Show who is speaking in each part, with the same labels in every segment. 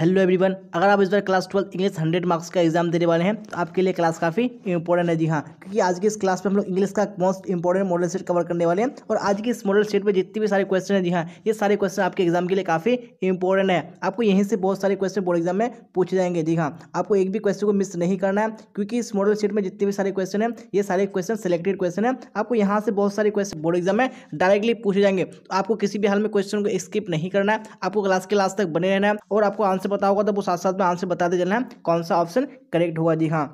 Speaker 1: hello everyone अगर आप इस बार class twelfth English hundred marks का एग्जाम देने वाले हैं तो आपके लिए क्लास काफ़ी इंपॉर्टेंट है जी हाँ क्योंकि आज की इस क्लास में हम लोग इंग्लिश का most important model set cover करने वाले हैं और आज की इस मॉडल सेट में जितने भी सारे क्वेश्चन है जी हाँ ये सारे क्वेश्चन आपके एग्जाम के लिए काफ़ी इंपॉर्टेंट है आपको यहीं से बहुत सारे क्वेश्चन बोर्ड एग्जाम में पूछे जाएंगे जी हाँ आपको एक भी क्वेश्चन को मिस नहीं करना है क्योंकि इस मॉडल सेट में जितने भी सारे क्वेश्चन है ये सारे क्वेश्चन सेलेक्टेड क्वेश्चन है आपको यहाँ से बहुत सारे क्वेश्चन बोर्ड एग्जाम में डायरेक्टली पूछे जाएंगे तो आपको किसी भी हाल में क्वेश्चन को स्किप नहीं करना है आपको क्लास के लास्ट तक बने रहना है और आपको आंसर आंसर पता होगा तो वो साथ साथ में आंसर बताते चलना है कौन सा ऑप्शन करेक्ट होगा जी हाँ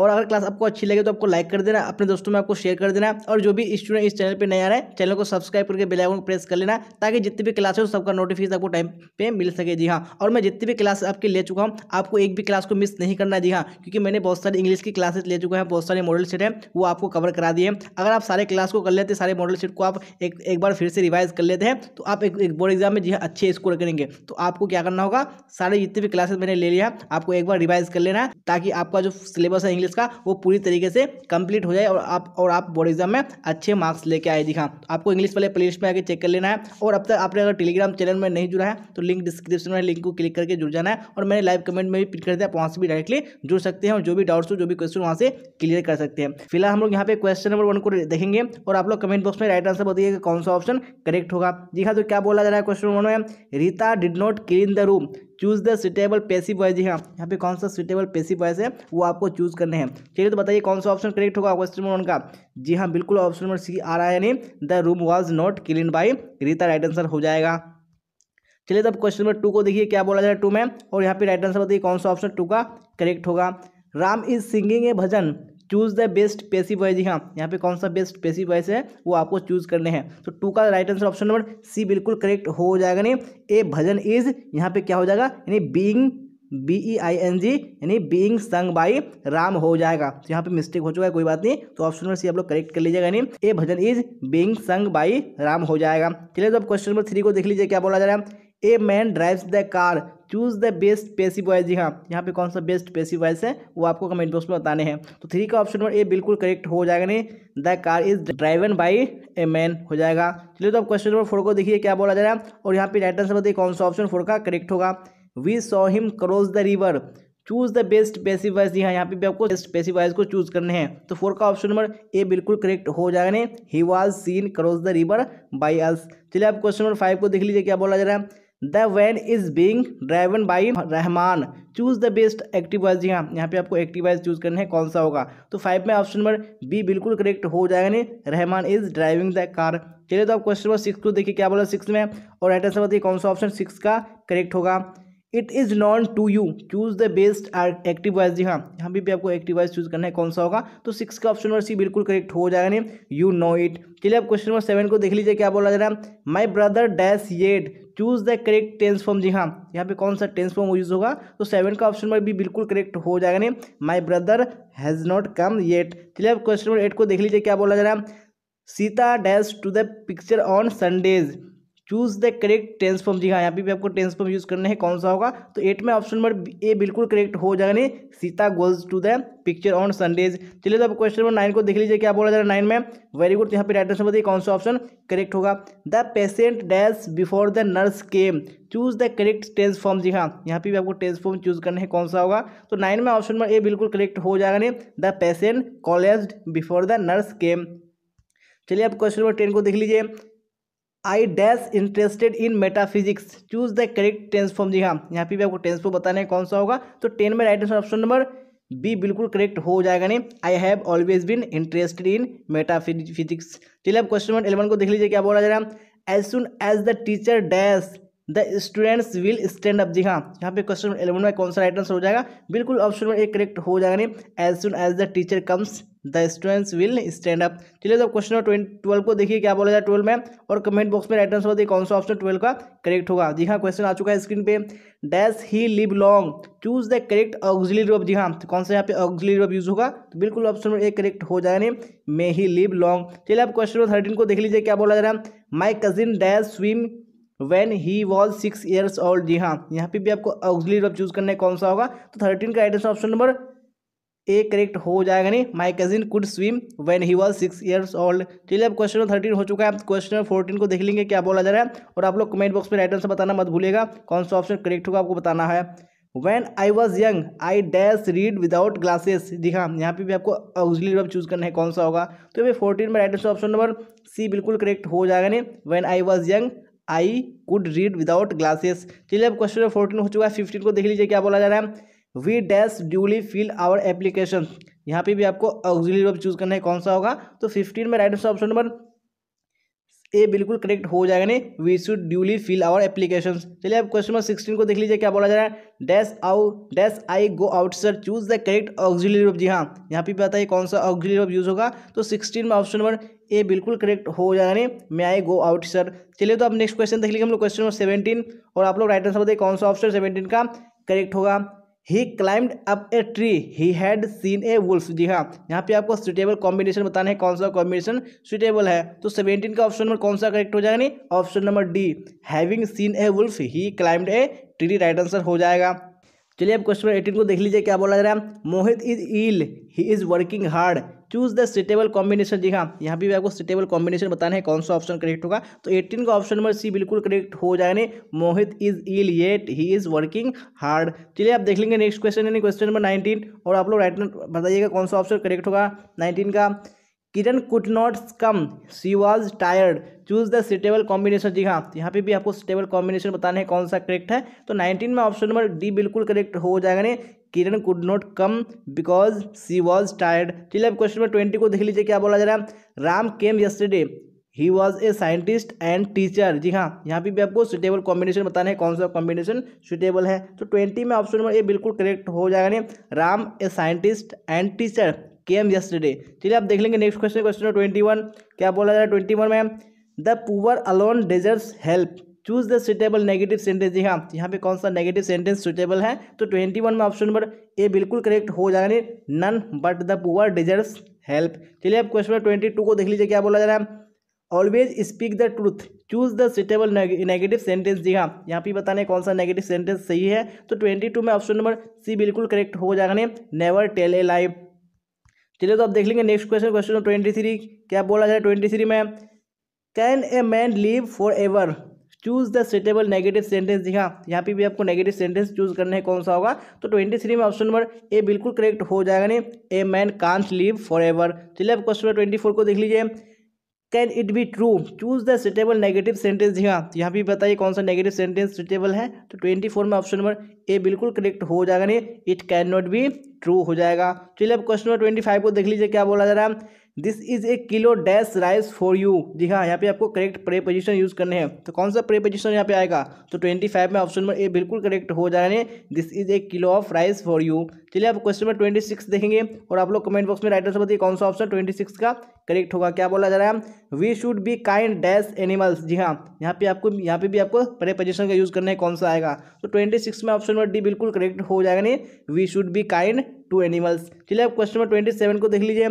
Speaker 1: और अगर क्लास आपको अच्छी लगे तो आपको लाइक कर देना अपने दोस्तों में आपको शेयर कर देना और जो भी स्टूडेंट इस चैनल पर नया रहे चैनल को सब्सक्राइब करके बेल आइकन प्रेस कर लेना ताकि जितनी भी क्लास है सबका नोटिफिकेशन आपको टाइम पे मिल सके जी हाँ और मैं जितनी भी क्लास आपकी ले चुका हूँ आपको एक भी क्लास को मिस नहीं करना जी हाँ क्योंकि मैंने बहुत सारी इंग्लिश की क्लासेस ले चुका है बहुत सारे मॉडल सेट हैं वो आपको कवर करा दिए अगर आप सारे क्लास को कर लेते सारे मॉडल सेट को आप एक बार फिर से रिवाइज कर लेते हैं तो आप एक, एक बोर्ड एग्जाम में जी हाँ अच्छे स्कोर करेंगे तो आपको क्या करना होगा सारे जितने भी क्लासेस मैंने ले लिया आपको एक बार रिवाइज कर लेना ताकि आपका जो सिलेबस है इंग्लिश का वो पूरी तरीके से कंप्लीट हो जाए और आप और आप बोर्ड एग्जाम में अच्छे मार्क्स लेके आए दिखा तो आपको इंग्लिश वाले प्लेलिस्ट में आगे चेक कर लेना है और अब तक आपने अगर टेलीग्राम चैनल में नहीं जुड़ा है तो लिंक डिस्क्रिप्शन में लिंक को क्लिक करके जुड़ जाना है और मैंने लाइव कमेंट में भी पिक कर दिया आप वहाँ से भी डायरेक्टली जुड़ सकते हैं और जो भी डाउट्स हो जो भी क्वेश्चन वहाँ से क्लियर कर सकते हैं फिलहाल हम लोग यहाँ पे क्वेश्चन नंबर वन को देखेंगे और आप लोग कमेंट बॉक्स में राइट आंसर बताइए कौन सा ऑप्शन करेक्ट होगा जी हाँ तो क्या बोला जा रहा है क्वेश्चन वन में Rita did not clean the room choose the suitable passive voice जी हाँ यहाँ पे कौन सा सुटेबल पेसी वॉइस है वो आपको चूज करने हैं चलिए तो बताइए कौन सा ऑप्शन करेक्ट होगा क्वेश्चन नंबर वन का जी हाँ बिल्कुल ऑप्शन नंबर सी आ रहा है यानी the room was not clean by Rita right answer हो जाएगा चलिए तब क्वेश्चन नंबर टू को देखिए क्या बोला जाए टू में और यहाँ पे राइट आंसर बताइए कौन सा ऑप्शन टू का करेक्ट होगा Ram is singing a bhajan choose the best passive voice हाँ यहाँ पे कौन सा बेस्ट पेसी वॉइस है वो आपको चूज करने हैं तो टू का right answer option number C बिल्कुल करेक्ट हो जाएगा नहीं ए भजन इज यहाँ पे क्या हो जाएगा यानी being B E I N G यानी बीइंग संग बाई राम हो जाएगा तो यहाँ पे मिस्टेक हो चुका है कोई बात नहीं तो ऑप्शन नंबर सी आप लोग करेक्ट कर लीजिएगा यानी a bhajan is being sung by Ram हो जाएगा चलिए तो अब क्वेश्चन नंबर थ्री को देख लीजिए क्या बोला जा रहा है a man drives the car choose the best passive voice जी हाँ यहाँ पे कौन सा बेस्ट पेसी बॉयज़ है वो आपको कमेंट बॉक्स में बताने हैं तो थ्री का ऑप्शन नंबर ए बिल्कुल करेक्ट हो जाएगा नहीं the car is driven by a man हो जाएगा चलिए तो आप क्वेश्चन नंबर फोर को देखिए क्या बोला जा रहा है और यहाँ पे राइट आंसर बताइए कौन सा ऑप्शन फोर का करेक्ट होगा we saw him cross the river choose the best passive voice जी हाँ यहाँ पे भी आपको बेस्ट पेसी वाइज को चूज करने हैं तो फोर का ऑप्शन नंबर ए बिल्कुल करेक्ट हो जाएगा नहीं he was seen cross the river by us चलिए आप क्वेश्चन नंबर फाइव को देख लीजिए क्या बोला जा रहा है the van is being driven by Rahman choose the best active voice हाँ यहाँ पे आपको एक्टिवाइज चूज करना है कौन सा होगा तो फाइव में ऑप्शन नंबर बी बिल्कुल करेक्ट हो जाएगा नहीं Rahman is driving the car चलिए तो आप क्वेश्चन नंबर सिक्स को देखिए क्या बोला सिक्स में और राइट आंसर बताइए कौन सा ऑप्शन सिक्स का करेक्ट होगा it is known to you choose the best active voice जी हाँ यहाँ भी, भी आपको एक्टिवाइज चूज करना है कौन सा होगा तो सिक्स का ऑप्शन नंबर सी बिल्कुल करेक्ट हो जाएगा नहीं यू नो इट चलिए आप क्वेश्चन नंबर सेवन को देख लीजिए क्या बोला जा रहा है my brother dash yet choose the correct tense form जी हाँ यहाँ पे कौन सा टेंस फॉर्म यूज होगा तो सेवन का ऑप्शन नंबर भी बिल्कुल करेक्ट हो जाएगा नहीं my brother has not come yet चलिए आप क्वेश्चन नंबर एट को देख लीजिए क्या बोला जा रहा है Sita dash to the picture on Sundays choose the correct tense form जी हाँ यहाँ पे भी आपको टेंस फॉर्म यूज करना है कौन सा होगा तो एट में ऑप्शन नंबर ए बिल्कुल करेक्ट हो जाएगा नहीं Sita goes to the picture on Sundays चलिए तो आप क्वेश्चन नंबर नाइन को देख लीजिए क्या बोला जा रहा है नाइन में वेरी गुड तो यहाँ पे राइट आंसर बताइए कौन सा ऑप्शन करेक्ट होगा the patient dash before the nurse came choose the correct tense form जी हाँ यहाँ पे भी आपको टेंस फॉर्म चूज करना है कौन सा होगा तो नाइन में ऑप्शन नंबर ए बिल्कुल करेक्ट हो जाएगा नहीं the patient college before the nurse came चलिए आप क्वेश्चन नंबर टेन को देख लीजिए I dash interested in metaphysics choose the correct tense form जी हाँ यहाँ पे भी आपको टेंस फॉर्म बताना है कौन सा होगा तो टेन में right answer option number B बिल्कुल करेक्ट हो जाएगा नहीं I have always been interested in metaphysics चलिए आप क्वेश्चन नंबर इलेवन को देख लीजिए क्या बोला जा रहा है as soon as the teacher dash the students will stand up जी हाँ यहाँ पे क्वेश्चन एलेवन में कौन सा राइट आंसर हो जाएगा बिल्कुल ऑप्शन में एक करेक्ट हो जाएगा नहीं as soon as the teacher comes the students will stand up चलिए तो क्वेश्चन नंबर ट्वेल्व को देखिए क्या बोला जाए ट्वेल्व में और कमेंट बॉक्स में राइट आंसर बताइए कौन सा ऑप्शन ट्वेल्व का करेक्ट होगा जी हाँ क्वेश्चन आ चुका है स्क्रीन पे dash he live long choose the correct auxiliary verb जी हाँ तो कौन सा यहाँ पे ऑक्जिली वर्ब यूज होगा तो बिल्कुल ऑप्शन नंबर एक करेक्ट हो जाएगा नहीं मे ही लिव लॉन्ग चलिए आप क्वेश्चन नंबर थर्टीन को देख लीजिए क्या बोला जा रहा है my cousin dash swim when he was six years old जी हाँ यहाँ पे भी आपको अगली रब चूज करना है कौन सा होगा तो थर्टीन का address option number A correct हो जाएगा नहीं my cousin could swim when he was six years old चलिए अब क्वेश्चन थर्टीन हो चुका है क्वेश्चन फोर्टीन को देख लेंगे क्या बोला जा रहा है और आप लोग कमेंट बॉक्स में राइट आंसर बताना मत भूलेगा कौन सा ऑप्शन करेक्ट होगा आपको बताना है when I was young I dash read without glasses जी हाँ यहाँ पे भी आपको ऑक्सिलरी रब चूज करना है कौन सा होगा तो ये फोर्टीन में right answer option number C बिल्कुल करेक्ट हो जाएगा नहीं when I was young I could read without glasses चलिए अब क्वेश्चन नंबर फोर्टीन हो चुका है फिफ्टीन को देख लीजिए क्या बोला जा रहा है we dash duly fill our application यहाँ पे भी आपको ऑक्सिलरी वर्ब चूज करना है कौन सा होगा तो फिफ्टीन में right answer option number A बिल्कुल करेक्ट हो जाएगा नहीं we should duly fill our application चलिए अब क्वेश्चन नंबर सिक्सटीन को देख लीजिए क्या बोला जा रहा है डैश आउ dash I go out sir choose the correct auxiliary verb जी हाँ यहाँ पे भी बताइए कौन सा ऑक्सिलरी वर्ब यूज होगा तो सिक्सटीन में ऑप्शन नंबर ए बिल्कुल करेक्ट हो नहीं मैं आई गो आउट सर चलिए तो आप नेक्स्ट क्वेश्चन देख लीजिए हम लोग क्वेश्चन नंबर सेवेंटीन और आप लोग राइट आंसर बताइए कौन सा ऑप्शन सेवेंटीन का करेक्ट होगा he climbed up a tree he had seen a wolf जी हाँ यहाँ पे आपको सुटेबल कॉम्बिनेशन बताना है कौन सा कॉम्बिनेशन सुटेबल है तो सेवेंटीन का ऑप्शन नंबर कौन सा करेक्ट हो जाएगा नहीं option number D having seen a wolf he climbed a tree right answer हो जाएगा चलिए अब क्वेश्चन एटीन को देख लीजिए क्या बोला जा रहा है Mohit is ill he is working hard choose the suitable combination जी हाँ यहाँ भी आपको सिटेबल कॉम्बिनेशन बताना है कौन सा ऑप्शन करेक्ट होगा तो एटीन का ऑप्शन नंबर सी बिल्कुल करेक्ट हो जाएंगे Mohit is ill yet he is working hard चलिए आप देख लेंगे नेक्स्ट क्वेश्चन यानी क्वेश्चन नंबर नाइनटीन और आप लोग राइट बताइएगा कौन सा ऑप्शन करेक्ट होगा नाइनटीन का Kiran could not come she was tired choose the suitable combination जी हाँ यहाँ पे भी आपको सिटेबल कॉम्बिनेशन बताना है कौन सा तो करेक्ट हाँ, है तो नाइनटीन में ऑप्शन नंबर डी बिल्कुल करेक्ट हो जाएगा ने Kiran could not come because she was tired चलिए आप क्वेश्चन नंबर ट्वेंटी को देख लीजिए क्या बोला जा रहा है Ram came yesterday he was a scientist and teacher जी हाँ यहाँ पे भी आपको सुटेबल कॉम्बिनेशन बताना है कौन सा कॉम्बिनेशन सुटेबल है तो ट्वेंटी में ऑप्शन नंबर ए बिल्कुल करेक्ट हो जाएगा नहीं Ram a scientist and teacher came yesterday चलिए आप देख लेंगे next question question number twenty one क्या बोला जा रहा है ट्वेंटी वन में the poor alone deserve help choose the suitable negative sentence जी हाँ यहाँ पे कौन सा नेगेटिव सेंटेंस सुटेबल है तो ट्वेंटी वन में ऑप्शन नंबर ए बिल्कुल करेक्ट हो जाएगा none but the poor deserve help चलिए अब क्वेश्चन नंबर ट्वेंटी टू को देख लीजिए क्या बोला जा रहा है always speak the truth choose the suitable negative sentence जी हाँ यहाँ पे बताने कौन सा नेगेटिव सेंटेंस सही है तो ट्वेंटी टू में ऑप्शन नंबर सी बिल्कुल करेक्ट हो जाएगा नेवर टेल ए लाइव चलिए तो आप देख लेंगे next question question number twenty three क्या बोला जाए ट्वेंटी थ्री में can a man live for ever choose the suitable negative sentence जी हाँ यहाँ पे भी आपको नेगेटिव सेंटेंस चूज करना है कौन सा होगा तो ट्वेंटी थ्री में ऑप्शन नंबर ए बिल्कुल करेक्ट हो जाएगा नहीं a man can't live for ever चलिए आप क्वेश्चन नंबर ट्वेंटी फोर को देख लीजिए can it be true choose the suitable negative sentence जी हाँ यहाँ भी बताइए कौन सा नेगेटिव सेंटेंस सुटेबल है तो ट्वेंटी फोर में ऑप्शन नंबर ए बिल्कुल करेक्ट हो जाएगा नहीं it can not be true हो जाएगा चलिए आप क्वेश्चन नंबर ट्वेंटी फाइव को देख लीजिए क्या बोला जा रहा है this is a kilo dash rice for you जी हाँ यहाँ पे आपको करेक्ट प्रेपोजिशन यूज करने हैं तो कौन सा प्रेपोजिशन यहाँ पे आएगा तो ट्वेंटी फाइव में ऑप्शन नंबर ए बिल्कुल करेक्ट हो जाने this is a kilo of rice for you चलिए आप क्वेश्चन नंबर ट्वेंटी सिक्स देखेंगे और आप लोग कमेंट बॉक्स में राइटर से बताइए कौन सा ऑप्शन ट्वेंटी सिक्स का करेक्ट होगा क्या बोला जा रहा है we should be kind dash animals जी हाँ यहाँ पे आपको यहाँ पे भी आपको प्रेपोजिशन का यूज करना है कौन सा आएगा तो ट्वेंटी सिक्स में ऑप्शन नंबर डी बिल्कुल करेक्ट हो जाएगा नहीं we should be kind to animals चलिए आप क्वेश्चन नंबर ट्वेंटी सेवन को देख लीजिए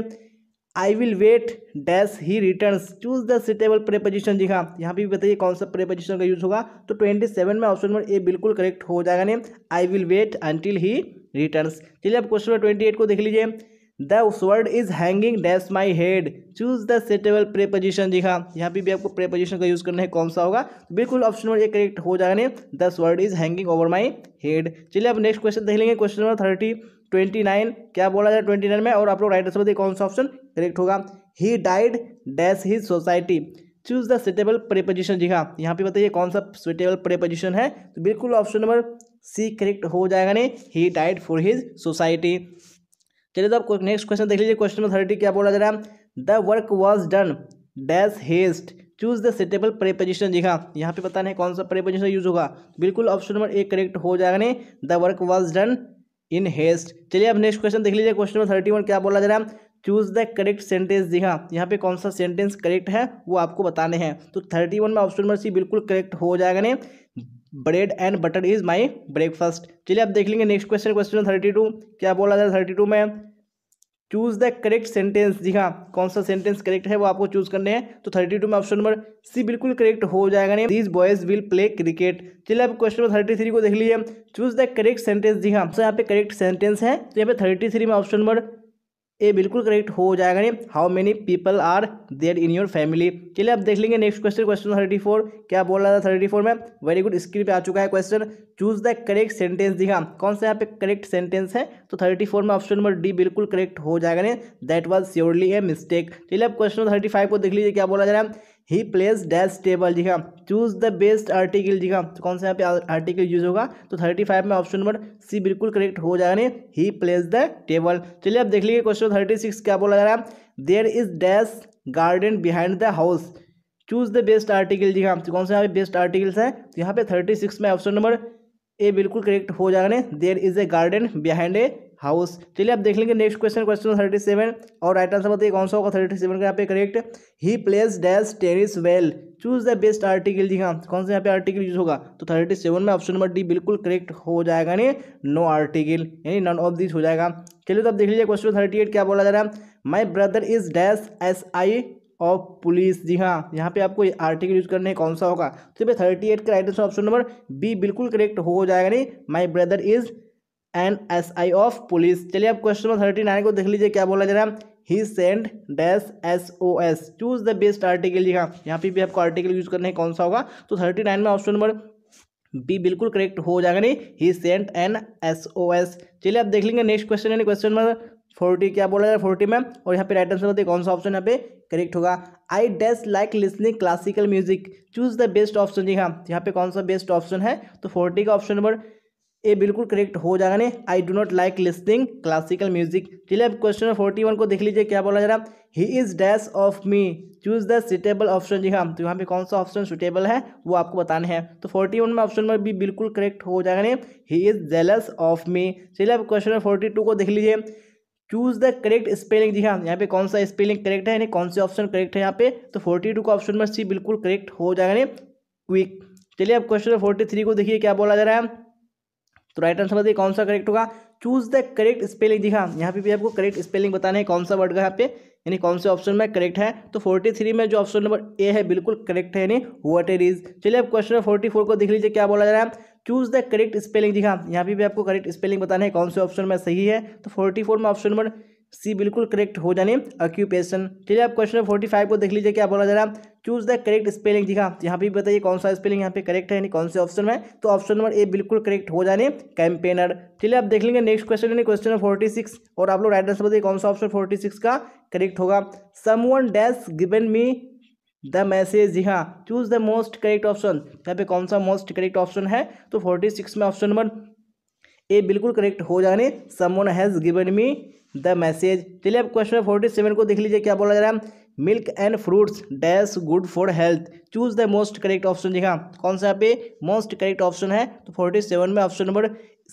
Speaker 1: I will wait dash he return choose the suitable preposition जी हाँ यहाँ भी बताइए कौन सा प्रेपोजिशन का यूज होगा तो ट्वेंटी सेवन में ऑप्शन नंबर ए बिल्कुल करेक्ट हो जाएगा नहीं I will wait until he return चलिए अब क्वेश्चन नंबर ट्वेंटी एट को देख लीजिए the word is hanging dash my head choose the suitable preposition जी हाँ यहाँ पर भी आपको प्रेपोजिशन का यूज करना है कौन सा होगा बिल्कुल ऑप्शन नंबर ए करेक्ट हो जाएगा नहीं दस word is hanging over my head चलिए अब नेक्स्ट क्वेश्चन देख लेंगे question number thirty twenty nine क्या बोला जाए ट्वेंटी नाइन में और आप लोग राइट आंसर बताइए कौन सा ऑप्शन करेक्ट होगा he died dash his society choose the suitable preposition जी हाँ यहाँ पे बताइए कौन सा सुटेबल प्रेपोजिशन है तो बिल्कुल ऑप्शन नंबर सी करेक्ट हो जाएगा नहीं he died for his society चलिए तो आप नेक्स्ट क्वेश्चन देख लीजिए क्वेश्चन नंबर थर्टी क्या बोला जा रहा है the work was done dash haste choose the suitable preposition जी हाँ यहाँ पे बताना है कौन सा प्रेपोजिशन यूज होगा बिल्कुल ऑप्शन नंबर ए करेक्ट हो जाएगा नहीं the work was done in haste चलिए अब नेक्स्ट क्वेश्चन देख लीजिए क्वेश्चन नंबर थर्टी वन क्या बोला जा रहा है चूज द करेक्ट सेंटेंस जी हाँ यहाँ पे कौन सा सेंटेंस करेक्ट है वो आपको बताने हैं तो थर्टी वन में ऑप्शन नंबर सी बिल्कुल करेक्ट हो जाएगा ने bread and butter is my breakfast चलिए अब देख लेंगे next question question thirty two क्या बोला जा रहा है थर्टी टू में चूज द करेक्ट सेंटेंस जी हाँ कौन सा सेंटेंस करेक्ट है वो आपको चूज करने हैं तो थर्टी टू में ऑप्शन नंबर सी बिल्कुल करेक्ट हो जाएगा नहीं this boys will play cricket चलिए आप क्वेश्चन नंबर थर्टी थ्री को देख लीजिए चूज द करेक्ट सेंटेंस जी हाँ यहाँ पे करेक्ट सेंटेंस है तो यहाँ पे थर्टी थ्री में ऑप्शन नंबर ये बिल्कुल करेक्ट हो जाएगा नहीं how many people are there in your family चलिए आप देख लेंगे next question question thirty four क्या बोल रहा था थर्टी फोर में वेरी गुड स्क्रीन पे आ चुका है question choose the correct sentence दिखा कौन सा यहाँ पे करेक्ट सेंटेंस है तो थर्टी फोर में ऑप्शन नंबर डी बिल्कुल करेक्ट हो जाएगा नहीं that was surely a mistake चलिए आप क्वेश्चन थर्टी फाइव को देख लीजिए क्या बोला जा रहा है ही प्लेस डैश टेबल जी हाँ चूज द बेस्ट आर्टिकल जी हाँ तो कौन सा यहाँ पे आर्टिकल यूज होगा तो थर्टी फाइव में ऑप्शन नंबर सी बिल्कुल करेक्ट हो जाएगा नहीं ही प्लेस द टेबल चलिए अब देख लीजिए क्वेश्चन थर्टी सिक्स क्या बोला जा रहा है there is dash garden behind the house choose the best article जी हाँ तो कौन सा यहाँ पे बेस्ट आर्टिकल्स है तो यहाँ पे थर्टी सिक्स में ऑप्शन नंबर ए बिल्कुल करेक्ट हो जाएगा नहीं there is a garden behind a house चलिए आप देख लेंगे next question question thirty seven और राइट आंसर बताइए कौन सा होगा थर्टी सेवन का यहाँ पे correct he plays dash tennis well choose the best article जी हाँ कौन सा यहाँ पे आर्टिकल यूज होगा तो थर्टी सेवन में ऑप्शन नंबर डी बिल्कुल करेक्ट हो जाएगा यानी नो आर्टिकल यानी नॉन ऑफ दिस हो जाएगा चलिए तो आप देख लीजिए क्वेश्चन थर्टी एट क्या बोला जा रहा है my brother is dash S I of police जी हाँ यहाँ पे आपको आर्टिकल यूज करने कौन सा होगा तो भाई थर्टी एट का right answer option number B बिल्कुल करेक्ट हो जाएगा नहीं my brother is an S I of police चलिए आप क्वेश्चन नंबर थर्टी नाइन को देख लीजिए क्या बोला जा रहा है he sent dash S O S choose the best article लिखा यहाँ पे भी आपको आर्टिकल यूज करना है कौन सा होगा तो थर्टी नाइन में ऑप्शन नंबर बी बिल्कुल करेक्ट हो जाएगा नहीं he sent an S O S चलिए आप देख लेंगे नेक्स्ट क्वेश्चन यानी क्वेश्चन नंबर फोर्टी क्या बोला जा रहा है फोर्टी में और यहाँ पे राइट आंसर बताइए कौन सा ऑप्शन यहाँ पे करेक्ट होगा I dash like listening classical music choose the best option जी हाँ यहाँ पे कौन सा बेस्ट ऑप्शन है तो फोर्टी का ऑप्शन नंबर ये बिल्कुल करेक्ट हो जाएगा ने I do not like listening classical music चलिए अब क्वेश्चन नंबर फोर्टी वन को देख लीजिए क्या बोला जरा he is dash of me choose the suitable option जी हाँ तो यहाँ पे कौन सा ऑप्शन सुटेबल है वो आपको बताने हैं तो फोर्टी वन में ऑप्शन नंबर बी बिल्कुल करेक्ट हो जाएगा ने he is jealous of me चलिए अब क्वेश्चन नंबर फोर्टी टू को देख लीजिए चूज द करेक्ट स्पेलिंग जी हाँ यहाँ पे कौन सा स्पेलिंग करेक्ट है यानी कौन से ऑप्शन करेक्ट है यहाँ पे तो फोर्टी टू का ऑप्शन नंबर सी बिल्कुल करेक्ट हो जाएगा ने क्विक चलिए अब क्वेश्चन फोर्टी थ्री को देखिए क्या बोला जा रहा है तो राइट आंसर बताइए कौन सा करेक्ट होगा चूज द करेक्ट स्पेलिंग दिखा यहाँ पे भी आपको करेक्ट स्पेलिंग बताना है कौन सा वर्ड का यहाँ पे यानी कौन से ऑप्शन में करेक्ट है तो फोर्टी थ्री में जो ऑप्शन नंबर ए है बिल्कुल करेक्ट है यानी वट इट इज चलिए अब क्वेश्चन फोर्टी फोर को देख लीजिए क्या बोला जा रहा है चूज द करेक्ट स्पेलिंग दिखा यहाँ पे भी आपको करेक्ट स्पेलिंग बताना है कौन से ऑप्शन में सही है तो फोर्टी फोर में ऑप्शन नंबर सी बिल्कुल करेक्ट हो जाने ऑक्यूपेशन चलिए आप क्वेश्चन फोर्टी फाइव को देख लीजिए क्या बोला जा रहा है चूज द करेक्ट स्पेलिंग दिखा यहाँ पे बताइए कौन सा स्पेलिंग यहाँ पे करेक्ट है यानी कौन से ऑप्शन में तो ऑप्शन नंबर ए बिल्कुल करेक्ट हो जाने कैंपेनर चलिए आप देख लेंगे नेक्स्ट क्वेश्चन यानी क्वेश्चन फोर्टी सिक्स और आप लोग राइट आंसर बताइए कौन सा ऑप्शन फोर्टी सिक्स का करेक्ट होगा one dash given me the message जी हाँ choose the most correct option यहाँ पे कौन सा मोस्ट करेक्ट ऑप्शन है तो फोर्टी सिक्स में ऑप्शन नंबर ए बिल्कुल करेक्ट हो जाने someone has given me the message चलिए आप क्वेश्चन फोर्टी सेवन को देख लीजिए क्या बोला जा रहा है milk and fruits dash good for health choose the most correct option देखा कौन सा यहाँ पे मोस्ट करेक्ट ऑप्शन है तो फोर्टी सेवन में ऑप्शन नंबर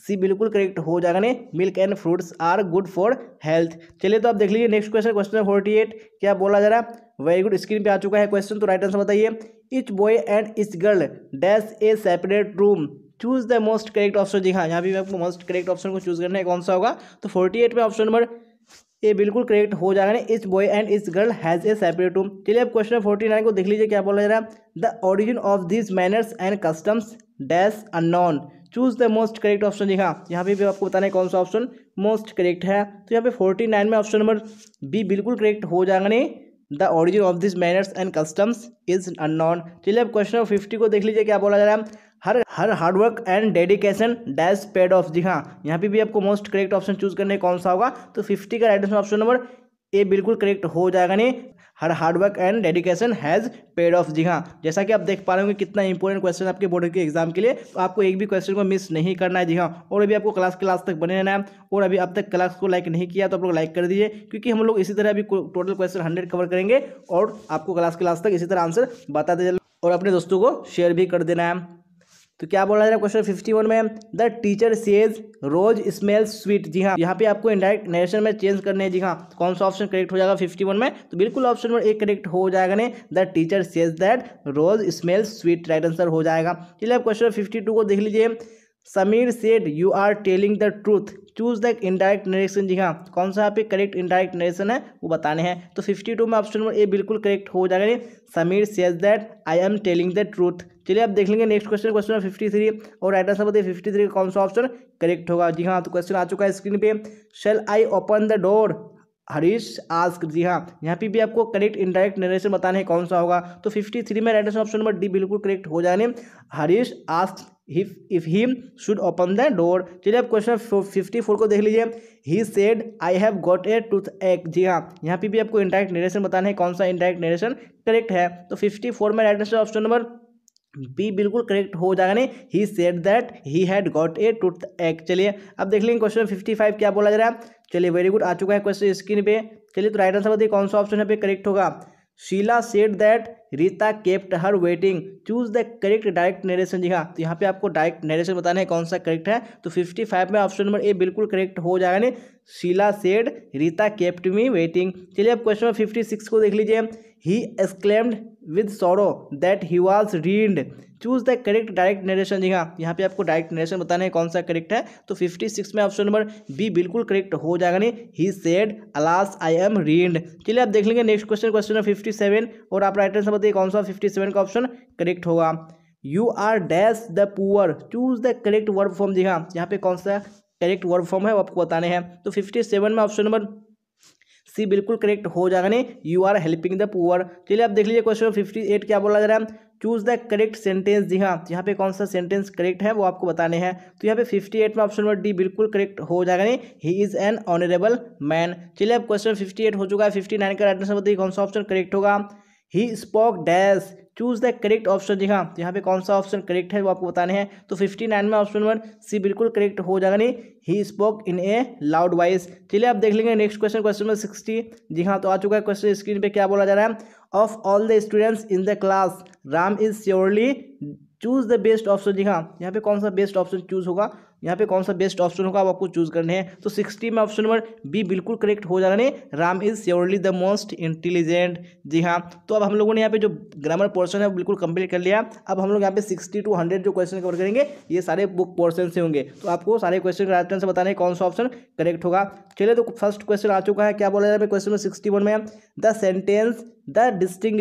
Speaker 1: सी बिल्कुल करेक्ट हो जाएगा ने milk and fruits are good for health चलिए तो आप देख लीजिए next question question forty eight क्या बोला जा रहा है वेरी गुड स्क्रीन पे आ चुका है क्वेश्चन तो राइट आंसर बताइए each boy and each girl dash a separate room choose the most correct option जी हाँ यहाँ भी आपको मोस्ट करेक्ट ऑप्शन को चूज करना है कौन सा होगा तो फोर्टी एट में ऑप्शन नंबर ये बिल्कुल करेक्ट हो जाएगा each boy and each girl has a separate room चलिए अब क्वेश्चन फोर्टी नाइन को देख लीजिए क्या बोला जा रहा है the origin of this manners and customs dash known choose the most correct option जी हाँ यहाँ पे भी आपको बताना है कौन सा ऑप्शन मोस्ट करेक्ट है तो यहाँ पे फोर्टी नाइन में ऑप्शन नंबर बी बिल्कुल करेक्ट हो जाएगा नहीं the origin of this manners and customs is unknown चलिए अब क्वेश्चन फिफ्टी को देख लीजिए क्या बोला जा रहा है her her hard work and dedication dash paid off जी हाँ यहाँ पे भी आपको मोस्ट करेक्ट ऑप्शन चूज करने कौन सा होगा तो फिफ्टी का right answer option number A बिल्कुल करेक्ट हो जाएगा नहीं her hard work and dedication has paid off जी हाँ जैसा कि आप देख पा रहे होंगे कितना इंपॉर्टेंट क्वेश्चन आपके बोर्ड के एग्जाम के लिए तो आपको एक भी क्वेश्चन को मिस नहीं करना है जी हाँ और अभी आपको क्लास के क्लास तक बने रहना है और अभी अब तक क्लास को लाइक नहीं किया तो आप लोग लाइक कर दीजिए क्योंकि हम लोग इसी तरह अभी टोटल क्वेश्चन हंड्रेड कवर करेंगे और आपको क्लास के तक इसी तरह आंसर बताते दे और अपने दोस्तों को शेयर भी कर देना है तो क्या बोला जा रहा है क्वेश्चन फिफ्टी वन में the teacher says rose smell sweet जी हाँ यहाँ पे आपको इंडायरेक्ट नरेशन में चेंज करने हैं जी हाँ कौन सा ऑप्शन करेक्ट हो जाएगा फिफ्टी वन में तो बिल्कुल ऑप्शन नंबर एक करेक्ट हो जाएगा नहीं the teacher says that rose smell sweet right answer हो जाएगा चलिए आप क्वेश्चन फिफ्टी टू को देख लीजिए Sameer said you are telling the truth choose the indirect narration जी हाँ कौन सा यहाँ पे करेक्ट इनडायरेक्ट नरेशन है वो बताने हैं तो फिफ्टी टू में ऑप्शन नंबर ए बिल्कुल करेक्ट हो जाएगा नहीं Sameer says that I am telling the truth चलिए आप देख लेंगे next question question number fifty three और राइट आंसर बताइए फिफ्टी थ्री का कौन सा ऑप्शन करेक्ट होगा जी हाँ तो क्वेश्चन आ चुका है स्क्रीन पे shall I open the door Harish ask जी हाँ यहाँ पे भी आपको करेक्ट इनडायरेक्ट नरेशन बताना है कौन सा होगा तो फिफ्टी थ्री में right answer option number D बिल्कुल करेक्ट हो जाने Harish ask if if he should open the door चलिए आप क्वेश्चन फिफ्टी फोर को देख लीजिए he said I have got a toothache जी हाँ यहाँ पे भी आपको इंडायरेक्ट नरेशन बताना है कौन सा इंडायरेक्ट नरेशन करेक्ट है तो फिफ्टी फोर में right answer option number B बिल्कुल करेक्ट हो जाएगा नहीं he said that he had got a toothache चलिए अब देख लेंगे क्वेश्चन फिफ्टी फाइव क्या बोला जा रहा है चलिए वेरी गुड आ चुका है क्वेश्चन स्क्रीन पे चलिए तो राइट आंसर बताइए कौन सा ऑप्शन यहाँ पे करेक्ट होगा Sheela said that Rita kept her waiting choose the correct direct narration जी हाँ तो यहाँ पे आपको डायरेक्ट नरेशन बताना है कौन सा करेक्ट है तो फिफ्टी फाइव में ऑप्शन नंबर ए बिल्कुल करेक्ट हो जाएगा नहीं Sheela said Rita kept me waiting चलिए अब क्वेश्चन नंबर फिफ्टी सिक्स को देख लीजिए he exclaimed with sorrow that he was ruined choose the correct direct narration जी हाँ यहाँ पे आपको डायरेक्ट नरेशन बताना है कौन सा करेक्ट है तो फिफ्टी सिक्स में ऑप्शन नंबर बी बिल्कुल करेक्ट हो जाएगा नहीं he said alas I am ruined चलिए आप देख लेंगे next question question number fifty seven और आप राइट आंसर बताइए कौन सा फिफ्टी सेवन का ऑप्शन करेक्ट होगा you are dash the poor choose the correct verb form जी हाँ यहाँ पे कौन सा करेक्ट वर्ब फॉर्म है वो आपको बताने हैं तो फिफ्टी सेवन में ऑप्शन नंबर सी बिल्कुल करेक्ट हो जाएगा नहीं you are helping the poor चलिए आप देख लीजिए क्वेश्चन फिफ्टी एट क्या बोला जा रहा है चूज द करेक्ट सेंटेंस जी हाँ यहाँ पे कौन सा सेंटेंस करेक्ट है वो आपको बताने हैं तो यहाँ पे फिफ्टी एट में ऑप्शन नंबर डी बिल्कुल करेक्ट हो जाएगा नहीं he is an honourable man चलिए अब क्वेश्चन फिफ्टी एट हो चुका है फिफ्टी नाइन का राइट आंसर बताइए कौन सा ऑप्शन करेक्ट होगा he spoke dash choose the correct option जी हाँ तो यहाँ पे कौन सा ऑप्शन करेक्ट है वो आपको बताने हैं तो फिफ्टी नाइन में ऑप्शन नंबर सी बिल्कुल करेक्ट हो जाएगा नहीं he spoke in a loud voice चलिए आप देख लेंगे next question question number sixty जी हाँ तो आ चुका है क्वेश्चन स्क्रीन पे क्या बोला जा रहा है of all the students in the class Ram is surely choose the best option जी हाँ यहाँ पे कौन सा बेस्ट ऑप्शन चूज होगा यहाँ पे कौन सा बेस्ट ऑप्शन होगा वो आपको चूज करने हैं तो सिक्सटी में ऑप्शन नंबर बी बिल्कुल करेक्ट हो जा रहा है Ram is surely the most intelligent जी हाँ तो अब हम लोगों ने यहाँ पे जो ग्रामर पोर्शन है वो बिल्कुल कंप्लीट कर लिया अब हम लोग यहाँ पे सिक्सटी टू हंड्रेड जो क्वेश्चन कवर करेंगे ये सारे बुक पोर्सन से होंगे तो आपको सारे क्वेश्चन का आंसर बताने कौन सा ऑप्शन करेक्ट होगा चलिए तो फर्स्ट क्वेश्चन आ चुका है क्या बोला जाए क्वेश्चन में सिक्सटी में the sentence the distinguishing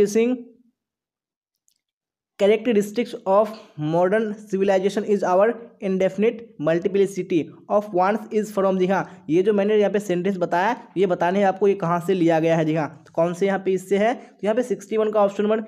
Speaker 1: characteristics of modern civilisation is our indefinite multiplicity of wants is from जी हाँ ये जो मैंने यहाँ पे सेंटेंस बताया ये बताने आपको ये कहाँ से लिया गया है जी हाँ तो कौन से यहाँ पे इससे है तो यहाँ पे सिक्सटी वन का ऑप्शन नंबर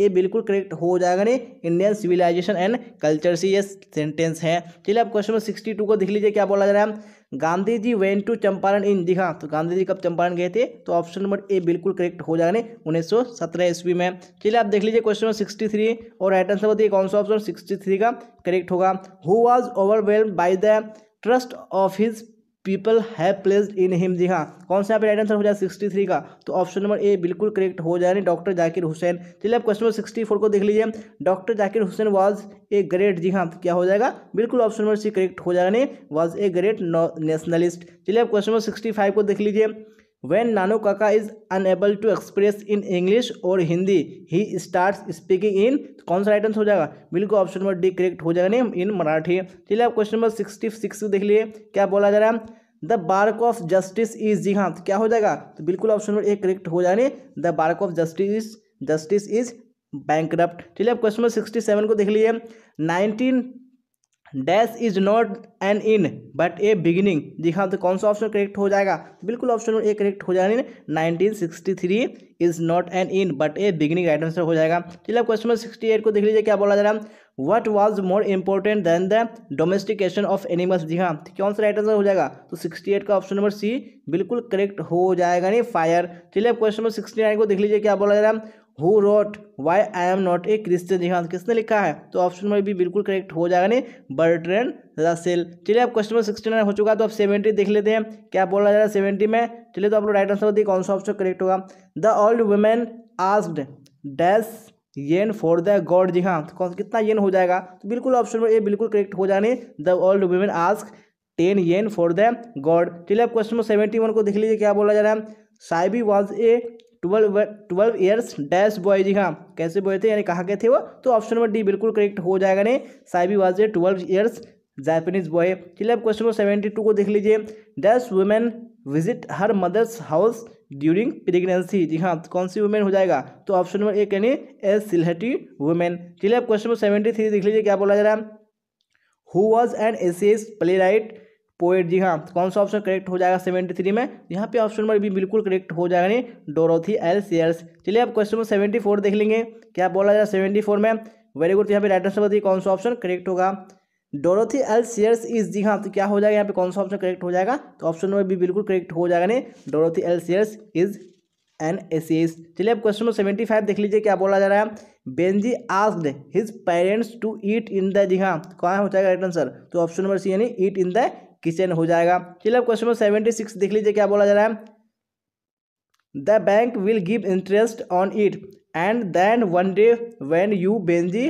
Speaker 1: ये बिल्कुल करेक्ट हो जाएगा नहीं इंडियन सिविलाइजेशन एंड कल्चर से ये सेंटेंस है चलिए आप क्वेश्चन सिक्सटी टू को देख लीजिए क्या बोला जा रहा है Gandhi ji went to Champaran in दिखा तो गांधी जी कब चंपारण गए थे तो ऑप्शन नंबर ए बिल्कुल करेक्ट हो जाएगा नहीं उन्नीस सौ सत्रह ईस्वी में चलिए आप देख लीजिए क्वेश्चन नंबर सिक्सटी थ्री और राइट आंसर बताइए कौन सा ऑप्शन सिक्सटी थ्री का करेक्ट होगा who was overwhelmed by the trust of his people have placed in him जी हाँ कौन सा यहाँ पे राइट आंसर हो जाए सिक्सटी थ्री का तो ऑप्शन नंबर ए बिल्कुल करेक्ट हो जाए डॉक्टर जाकिर हुसैन चलिए आप क्वेश्चन नंबर सिक्सटी फोर को देख लीजिए doctor Zakir Hussain was a great जी हाँ तो क्या हो जाएगा बिल्कुल ऑप्शन नंबर सी करेक्ट हो जाएगा वाज ए ग्रेट नेशनलिस्ट चलिए आप क्वेश्चन नंबर सिक्सटी फाइव को देख लीजिए when Nano Kaka is unable to express in English or Hindi he start speaking in कौन सा राइट हो जाएगा बिल्कुल ऑप्शन नंबर डी करेक्ट हो जाएगा नहीं इन मराठी चलिए आप क्वेश्चन नंबर सिक्सटी सिक्स देख लिए क्या बोला जा रहा है the bark of justice is जी हाँ तो क्या हो जाएगा तो बिल्कुल ऑप्शन नंबर ए करेक्ट हो जाएगा the bark of justice justice is bank चलिए आप क्वेश्चन नंबर सिक्सटी सेवन को देख लिए nineteen dash is not an end but a beginning जी हाँ तो कौन सा ऑप्शन करेक्ट हो जाएगा बिल्कुल ऑप्शन नंबर ए करेक्ट हो जाएगा nineteen sixty three is not an end but a beginning right answer हो जाएगा चलिए अब क्वेश्चन नंबर सिक्सटी एट को देख लीजिए क्या बोला जा रहा है what was more important than the domestication of animals जी हाँ कौन सा राइट आंसर हो जाएगा तो सिक्सटी एट का ऑप्शन नंबर सी बिल्कुल करेक्ट हो जाएगा नहीं फायर चलिए अब क्वेश्चन नंबर सिक्सटी नाइन को देख लीजिए क्या बोला जा रहा है who wrote why I am not a Christian जी हाँ किसने लिखा है तो ऑप्शन नंबर भी बिल्कुल करेक्ट हो जाएगा नहीं बर्ट्रेन रसेल चलिए अब क्वेश्चन नंबर सिक्सटी नाइन हो चुका है तो अब सेवेंटी देख लेते हैं क्या बोला जा रहा है सेवेंटी में चलिए तो आप लोग राइट आंसर बताइए कौन सा ऑप्शन करेक्ट होगा the old women asked dash yen for the god जी हाँ तो कौन कितना येन हो जाएगा तो बिल्कुल ऑप्शन नंबर ए बिल्कुल करेक्ट हो जाने the old women ask ten yen for the god चलिए आप क्वेश्चन नंबर सेवेंटी वन को देख लीजिए क्या बोला जा रहा है Saibi was a twelve twelve years dash boy जी हाँ कैसे बॉय थे यानी कहाँ के थे वो तो ऑप्शन नंबर डी बिल्कुल करेक्ट हो जाएगा नहीं Saibi was twelve years Japanese boy चलिए अब क्वेश्चन नंबर सेवेंटी टू को देख लीजिए dash women visit her mother's house during pregnancy जी हाँ तो कौन सी वुमेन हो जाएगा तो ऑप्शन नंबर एक यानी ए सिलहटी वुमेन चलिए अब क्वेश्चन नंबर सेवेंटी थ्री देख लीजिए क्या बोला जा रहा है who was an essayist playwright poet जी हाँ तो कौन सा ऑप्शन करेक्ट हो जाएगा सेवेंटी थ्री में यहाँ पे ऑप्शन नंबर भी बिल्कुल करेक्ट हो जाएगा नहीं डोरोथी एल सीयर्स चलिए आप क्वेश्चन नंबर सेवेंटी फोर देख लेंगे क्या बोला जाएगा सेवेंटी फोर में वेरी गुड तो यहाँ पे राइट आंसर बताइए कौन सा ऑप्शन करेक्ट होगा डोरोथी एल सीयर्स इज जी हाँ तो क्या हो जाएगा यहाँ पे कौन सा ऑप्शन करेक्ट हो जाएगा तो ऑप्शन नंबर बी बिल्कुल करेक्ट हो जाएगा नहीं Dorothy L Sayers is an S S चलिए अब क्वेश्चन नंबर सेवेंटी फाइव देख लीजिए क्या बोला जा रहा है Benji asked his parents to eat in the जी हाँ तो कहाँ हो जाएगा राइट आंसर तो ऑप्शन नंबर सी यानी ईट इन द किचन हो जाएगा चलिए अब क्वेश्चन नंबर सेवेंटी सिक्स देख लीजिए क्या बोला जा रहा है the bank will give interest on it and then one day when you Ben Benji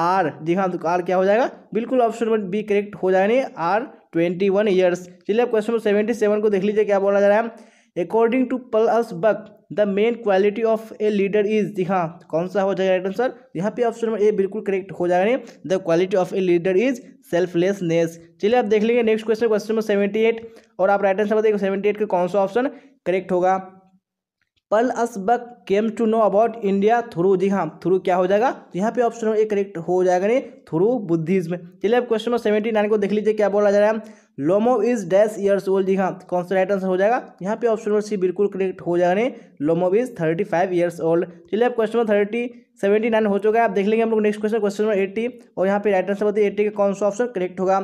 Speaker 1: are जी हाँ तो आर क्या हो जाएगा बिल्कुल ऑप्शन नंबर बी करेक्ट हो जाएगा आर ट्वेंटी वन ईयर्स चलिए अब क्वेश्चन नंबर सेवेंटी सेवन को देख लीजिए क्या बोला जा रहा है according to Pearl S Buck the main quality of a leader is जी हाँ कौन सा हो जाएगा राइट आंसर यहाँ पे ऑप्शन नंबर ए बिल्कुल करेक्ट हो जाएगा the quality of a leader is selflessness चलिए आप देख लेंगे next question question number seventy eight और आप राइट आंसर बताइए सेवेंटी एट का कौन सा ऑप्शन करेक्ट होगा Pearl S Buck came to know about India through जी हाँ थ्रू क्या हो जाएगा तो यहाँ पे ऑप्शन नंबर ए करेक्ट हो जाएगा नहीं थ्रू बुद्धिज्म चलिए आप क्वेश्चन नंबर सेवेंटी नाइन को देख लीजिए क्या बोला जा रहा है Lomo is dash years old जी हाँ कौन सा राइट आंसर हो जाएगा यहाँ पे ऑप्शन नंबर सी बिल्कुल करेक्ट हो जाएगा नहीं Lomo is thirty five years old चलिए अब question number thirty seventy nine हो चुका है आप देख लेंगे हम लोग next question question number eighty और यहाँ पे राइट आंसर बताइए एट्टी का कौन सा ऑप्शन करेक्ट होगा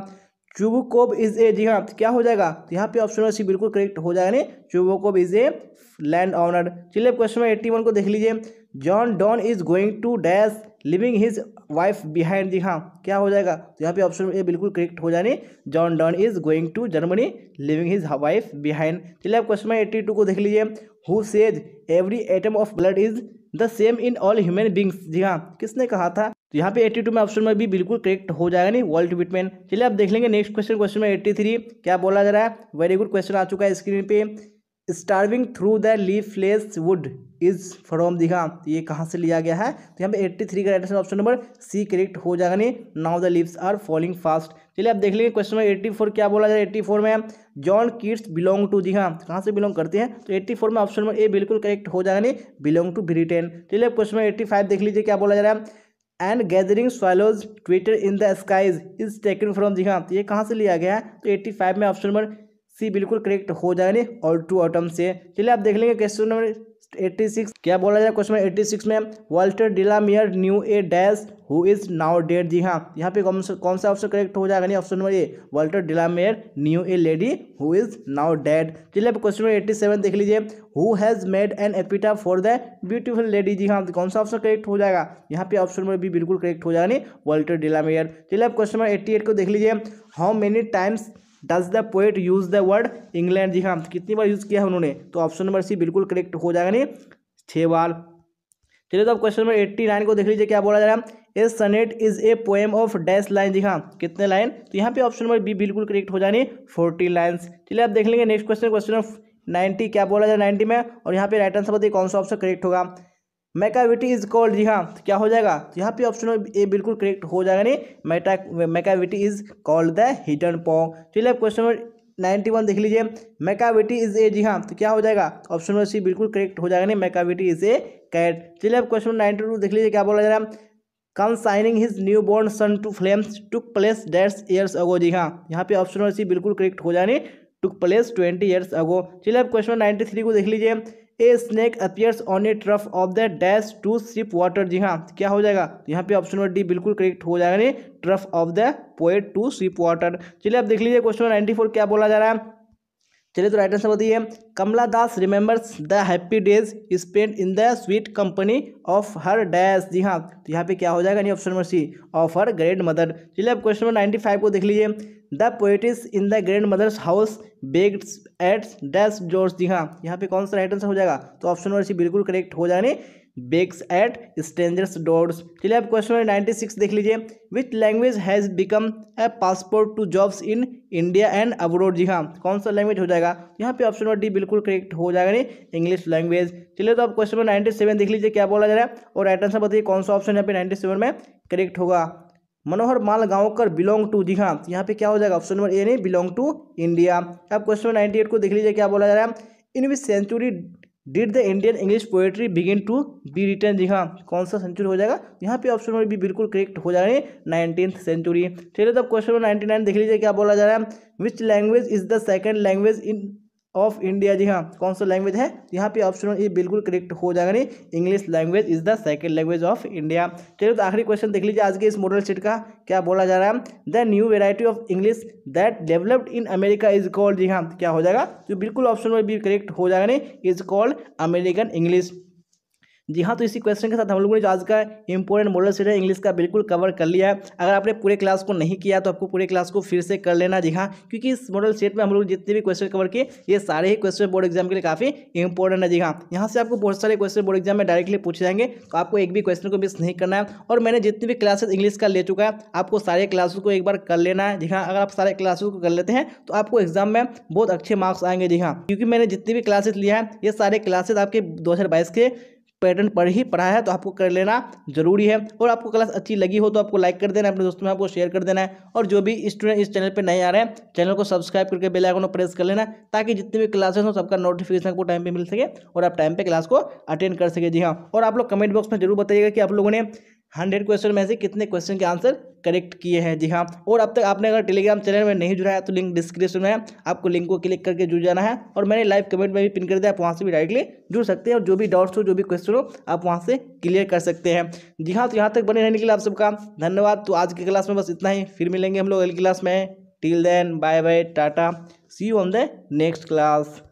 Speaker 1: चुबुकोब इज ए जी हाँ क्या हो जाएगा तो यहाँ पे ऑप्शन सी बिल्कुल करेक्ट हो जाएगा नहीं Chubukov is a land owner चलिए अब क्वेश्चन नंबर एट्टी वन को देख लीजिए John Don is going to dash leaving his wife behind जी हाँ क्या हो जाएगा तो यहाँ पे ऑप्शन ए बिल्कुल करेक्ट हो जाने John Don is going to Germany leaving his wife behind चलिए आप क्वेश्चन एट्टी टू को देख लीजिए who says every atom of blood is the same in all human beings जी हाँ किसने कहा था तो यहाँ पे 82 में ऑप्शन में भी बिल्कुल करेक्ट हो जाएगा नहीं वर्ल्ड बिटमैन चलिए आप देख लेंगे नेक्स्ट क्वेश्चन क्वेश्चन में 83 क्या बोला जा रहा है वेरी गुड क्वेश्चन आ चुका है स्क्रीन पे starving through the leafless wood is from दिखा तो ये कहाँ से लिया गया है तो यहाँ पे एट्टी थ्री का right option number C correct हो जाएगा नहीं now the leaves are falling fast चलिए आप देख लेंगे क्वेश्चन नंबर एट्टी फोर क्या बोला जाए एट्टी फोर में जॉन किड्स बिलोंग टू दिखा कहाँ से बिलोंग करते हैं तो एट्टी फोर में ऑप्शन नंबर ए बिल्कुल करेक्ट हो जाएगा नहीं बिलोंग टू ब्रिटेन चलिए क्वेश्चन नंबर एट्टी फाइव देख लीजिए क्या बोला जा रहा है and gathering swallows twitter in the skies is taken from दिखा तो ये कहाँ से लिया गया है तो एट्टी फाइव में ऑप्शन नंबर सी बिल्कुल करेक्ट हो जाएगा यानी और टू आइटम से चलिए आप देख लेंगे क्वेश्चन नंबर एट्टी सिक्स क्या बोला जाए क्वेश्चन नंबर एट्टी सिक्स में Walter de la Mare knew a dash who is now dead जी हाँ यहाँ पे कौन सा कौन सा ऑप्शन करेक्ट हो जाएगा नहीं option number A Walter de la Mare knew a lady who is now dead चलिए आप क्वेश्चन नंबर एट्टी सेवन देख लीजिए who has made an epitaph for the beautiful lady जी हाँ कौन सा ऑप्शन करेक्ट हो जाएगा यहाँ पे ऑप्शन नंबर बी बिल्कुल करेक्ट हो जाएगा नहीं वाल्टर डिलामेयर चलिए आप क्वेश्चन नंबर एट्टी एट को देख लीजिए how many times does the poet use the word England जी हाँ कितनी बार यूज किया है उन्होंने तो ऑप्शन नंबर सी बिल्कुल करेक्ट हो जाएगा नहीं छः बार चलिए तो आप क्वेश्चन नंबर एट्टी नाइन को देख लीजिए क्या बोला जा रहा है a sonnet is a poem of dash line जी हाँ कितने लाइन तो यहाँ पे ऑप्शन नंबर बी बिल्कुल करेक्ट हो जानी फोर्टी लाइन्स चलिए आप देख लेंगे next question question of ninety क्या बोला जाए नाइन्टी में और यहाँ पे राइट आंसर बताइए कौन सा ऑप्शन करेक्ट होगा मैकाविटी इज कॉल्ड जी हाँ तो क्या हो जाएगा तो यहाँ पे ऑप्शन ए बिल्कुल करेक्ट हो जाएगा नहीं मेटा Macavity is called the hidden पॉन्ग चलिए आप क्वेश्चन नंबर नाइन्टी वन देख लीजिए मैकाविटी इज ए जी हाँ तो क्या हो जाएगा ऑप्शन नंबर सी बिल्कुल करेक्ट हो जाएगा नहीं मैकाविटी इज ए कैट चलिए आप क्वेश्चन नंबर नाइन्टी टू देख लीजिए क्या बोला जा रहा है consigning his new born son to flames took place dates years ago जी हाँ यहाँ पे ऑप्शन नंबर सी बिल्कुल करेक्ट हो नहीं took place twenty years ago चलिए आप क्वेश्चन नाइन्टी थ्री को देख लीजिए a snake appears on a trough of the dash to sip water जी हाँ क्या हो जाएगा यहाँ पे ऑप्शन नंबर डी बिल्कुल करेक्ट हो जाएगा नहीं trough of the poet to sip water चलिए अब देख लीजिए क्वेश्चन नाइन्टी फोर क्या बोला जा रहा है चलिए तो राइट आंसर बताइए Kamala Das remembers the happy days spend in the sweet company of her dash जी हाँ तो यहाँ पे क्या हो जाएगा नहीं option number C of her great mother चलिए अब क्वेश्चन नंबर नाइन्टी फाइव को देख लीजिए the poetess in the grandmother's house begged at dash doors जी हाँ यहाँ पे कौन सा राइट आंसर हो जाएगा तो ऑप्शन नंबर सी बिल्कुल करेक्ट हो जाने बेग्स एट स्टेंजर्स डोर्स चलिए आप क्वेश्चन नंबर नाइन्टी सिक्स देख लीजिए which language has become a passport to jobs in India and abroad जी हाँ कौन सा लैंग्वेज हो जाएगा यहाँ पे ऑप्शन नंबर डी बिल्कुल करेक्ट हो जाएगा नहीं इंग्लिश लैंग्वेज चलिए तो आप क्वेश्चन नंबर नाइन्टी सेवन देख लीजिए क्या बोला जा रहा है और राइट आंसर बताइए कौन सा ऑप्शन यहाँ पे नाइन्टी सेवन में करेक्ट होगा Manohar Malgonkar belong to जी हाँ यहाँ पे क्या हो जाएगा ऑप्शन नंबर ए नहीं बिलोंग टू इंडिया अब क्वेश्चन नंबर नाइन्टी एट को देख लीजिए क्या बोला जा रहा है in which century did the Indian English poetry begin to be written जी हाँ कौन सा सेंचुरी हो जाएगा यहाँ पे ऑप्शन नंबर बी बिल्कुल करेक्ट हो हैं नाइनटीन सेंचुरी ठीक है तो क्वेश्चन नंबर नाइन्टी नाइन देख लीजिए क्या बोला जा रहा है which language is the second language in of India जी हाँ कौन सा लैंग्वेज है यहाँ पे ऑप्शन ये बिल्कुल करेक्ट हो जाएगा नहीं English language is the second language of India चलिए तो आखिरी क्वेश्चन देख लीजिए आज के इस मॉडल सेट का क्या बोला जा रहा है the new variety of English that developed in America is called जी हाँ क्या हो जाएगा तो बिल्कुल ऑप्शन में भी करेक्ट हो जाएगा नहीं इज कॉल्ड अमेरिकन इंग्लिश जी हाँ तो इसी क्वेश्चन के साथ हम लोगों ने जो आज का इंपॉर्टेंट मॉडल सेट है इंग्लिश का बिल्कुल कवर कर लिया है अगर आपने पूरे क्लास को नहीं किया तो आपको पूरे क्लास को फिर से कर लेना जी हाँ क्योंकि इस मॉडल सेट में हम लोग जितने भी क्वेश्चन कवर किए ये सारे ही क्वेश्चन बोर्ड एग्जाम के लिए काफ़ी इंपॉर्टेंट है जी हाँ यहाँ से आपको बहुत सारे क्वेश्चन बोर्ड एग्जाम में डायरेक्टली पूछे जाएंगे तो आपको एक भी क्वेश्चन को मिस नहीं करना है और मैंने जितनी भी क्लासेस इंग्लिश का ले चुका है आपको सारे क्लासेस को एक बार कर लेना है जी हाँ अगर आप सारे क्लासेस को कर लेते हैं तो आपको एग्जाम में बहुत अच्छे मार्क्स आएंगे जी हाँ क्योंकि मैंने जितनी भी क्लासेस लिया है ये सारे क्लासेस आपके दो के पैटर्न पर ही पढ़ा है तो आपको कर लेना जरूरी है और आपको क्लास अच्छी लगी हो तो आपको लाइक कर देना अपने दोस्तों में आपको शेयर कर देना है और जो भी स्टूडेंट इस चैनल पर नए आ रहे हैं चैनल को सब्सक्राइब करके बेल आइकन को प्रेस कर लेना ताकि जितनी भी क्लासेस हो सबका नोटिफिकेशन आपको टाइम पर मिल सके और आप टाइम पर क्लास को अटेंड कर सके जी हाँ और आप लोग कमेंट बॉक्स में जरूर बताइएगा कि आप लोगों ने हंड्रेड क्वेश्चन में से कितने क्वेश्चन के आंसर करेक्ट किए हैं जी हाँ और अब तक आपने अगर टेलीग्राम चैनल में नहीं जुड़ा है तो लिंक डिस्क्रिप्शन में है आपको लिंक को क्लिक करके जुड़ जाना है और मैंने लाइव कमेंट में भी पिन कर दिया आप वहाँ से भी डायरेक्टली जुड़ सकते हैं और जो भी डाउट्स हो जो भी क्वेश्चन हो आप वहाँ से क्लियर कर सकते हैं जी हाँ तो यहाँ तक बने रहने के लिए आप सबका धन्यवाद तो आज की क्लास में बस इतना ही फिर मिलेंगे हम लोग अगली क्लास में till then bye bye tata see you on the next class